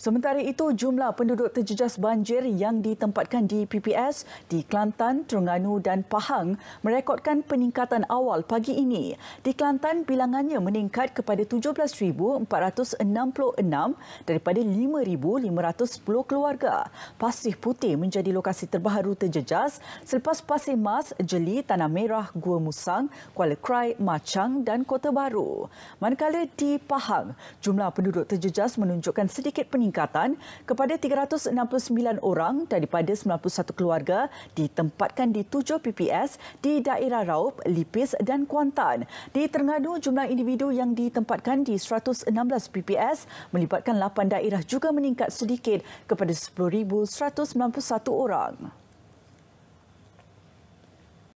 Sementara itu, jumlah penduduk terjejas banjir yang ditempatkan di PPS di Kelantan, Terengganu dan Pahang merekodkan peningkatan awal pagi ini. Di Kelantan, bilangannya meningkat kepada 17,466 daripada 5,510 keluarga. Pasir Putih menjadi lokasi terbaru terjejas selepas Pasir Mas, Jeli, Tanah Merah, Gua Musang, Kuala Krai, Macang dan Kota Baru. Manakala di Pahang, jumlah penduduk terjejas menunjukkan sedikit peningkatan peningkatan kepada 369 orang daripada 91 keluarga ditempatkan di 7 PPS di daerah Raub, Lipis dan Kuantan. Di Terengganu, jumlah individu yang ditempatkan di 116 PPS melibatkan 8 daerah juga meningkat sedikit kepada 10,191 orang.